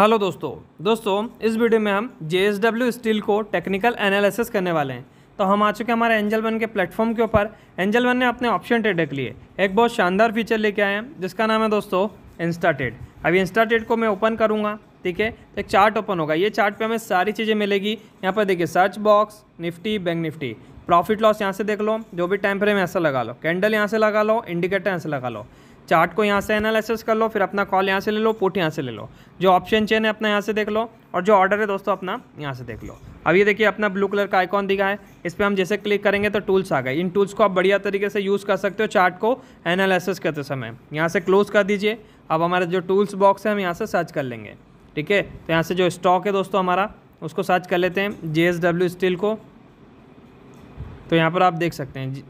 hello दोस्तों दोस्तों इस वीडियो में हम जे एस डब्ल्यू स्टील को टेक्निकल एनालिसिस करने वाले हैं तो हम आ चुके हैं हमारे एंजल वन के प्लेटफॉर्म के ऊपर एंजल वन ने अपने ऑप्शन ट्रेड देख लिए एक बहुत शानदार फीचर लेके आए हैं जिसका नाम है दोस्तों इंस्टा ट्रेड अभी इंस्टा ट्रेड को मैं ओपन करूँगा ठीक है तो एक चार्ट ओपन होगा ये चार्ट पे हमें सारी चीज़ें मिलेगी यहाँ पर देखिए search box Nifty bank Nifty profit loss यहाँ से देख लो जो भी टाइम फ्रेम ऐसा लगा लो कैंडल यहाँ से लगा लो इंडिकेटर यहाँ से लगा लो चार्ट को यहाँ से एनालिसिस कर लो फिर अपना कॉल यहाँ से ले लो पुट यहाँ से ले लो जो ऑप्शन चेन है अपना यहाँ से देख लो और जो ऑर्डर है दोस्तों अपना यहाँ से देख लो अब ये देखिए अपना ब्लू कलर का आइकॉन दिखा है इस पर हम जैसे क्लिक करेंगे तो टूल्स आ गए इन टूल्स को आप बढ़िया तरीके से यूज़ कर सकते हो चार्ट को एनालिसिस करते समय यहाँ से क्लोज कर दीजिए अब हमारा जो टूल्स बॉक्स है हम यहाँ से सर्च कर लेंगे ठीक है तो यहाँ से जो स्टॉक है दोस्तों हमारा उसको सर्च कर लेते हैं जे स्टील को तो यहाँ पर आप देख सकते हैं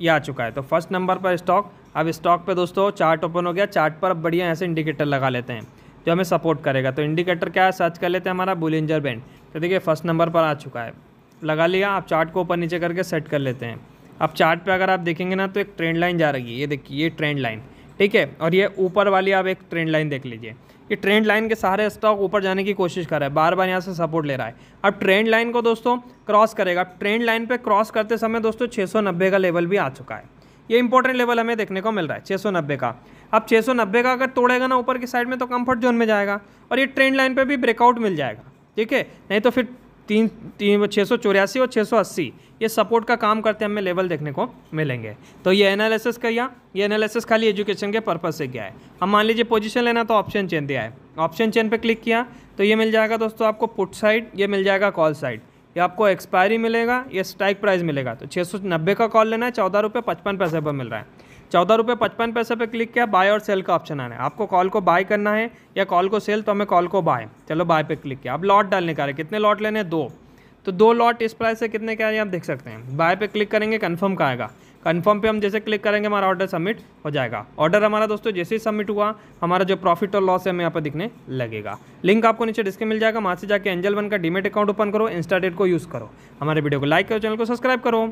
ये आ चुका है तो फर्स्ट नंबर पर स्टॉक अब स्टॉक पे दोस्तों चार्ट ओपन हो गया चार्ट पर अब बढ़िया ऐसे इंडिकेटर लगा लेते हैं जो हमें सपोर्ट करेगा तो इंडिकेटर क्या है सर्च कर लेते हैं हमारा बुलेंजर बैंड तो देखिए फर्स्ट नंबर पर आ चुका है लगा लिया आप चार्ट को ऊपर नीचे करके सेट कर लेते हैं अब चार्ट पे अगर आप देखेंगे ना तो एक ट्रेंड लाइन जा रही है ये देखिए ये ट्रेंड लाइन ठीक है और ये ऊपर वाली आप एक ट्रेंड लाइन देख लीजिए ये ट्रेंड लाइन के सहारे स्टॉक ऊपर जाने की कोशिश कर रहा है बार बार यहाँ से सपोर्ट ले रहा है अब ट्रेंड लाइन को दोस्तों क्रॉस करेगा ट्रेंड लाइन पे क्रॉस करते समय दोस्तों 690 का लेवल भी आ चुका है ये इंपॉर्टेंट लेवल हमें देखने को मिल रहा है 690 का अब 690 का अगर तोड़ेगा ना ऊपर की साइड में तो कंफर्ट जोन में जाएगा और ये ट्रेंड लाइन पर भी ब्रेकआउट मिल जाएगा ठीक है नहीं तो फिर तीन तीन छः सौ चौरासी और छः सौ अस्सी ये सपोर्ट का काम करते हमें लेवल देखने को मिलेंगे तो ये एनालिसिस किया ये एनालिसिस खाली एजुकेशन के पर्पज से गया है हम मान लीजिए पोजीशन लेना तो ऑप्शन चेन दिया है ऑप्शन चेन पे क्लिक किया तो ये मिल जाएगा दोस्तों आपको पुट साइड ये मिल जाएगा कॉल साइड ये आपको एक्सपायरी मिलेगा ये स्ट्राइक प्राइस मिलेगा तो छः सौ नब्बे का कॉल लेना है चौदह रुपये पचपन पैसे पर मिल रहा है चौदह रुपये पचपन पैसे पर क्लिक किया बाय और सेल का ऑप्शन आना है आपको कॉल को बाय करना है या कॉल को सेल तो हमें कॉल को बाय चलो बाय पे क्लिक किया अब लॉट डालने का रहे कितने लॉट लेने दो तो दो लॉट इस प्राइस से कितने क्या आप देख सकते हैं बाय पे क्लिक करेंगे कन्फर्म का आएगा कन्फर्म पे हम जैसे क्लिक करेंगे हमारा ऑर्डर सबमिट हो जाएगा ऑर्डर हमारा दोस्तों जैसे ही सबमिट हुआ हमारा जो प्रॉफिट और लॉस है हमें यहाँ पर दिखने लगेगा लिंक आपको नीचे डिस्क मिल जाएगा वहाँ से जाकर एंजल वन का डीमेट अकाउंट ओपन करो इंस्टाडेट को यूज़ करो हमारे वीडियो को लाइक करो चैनल को सब्सक्राइब करो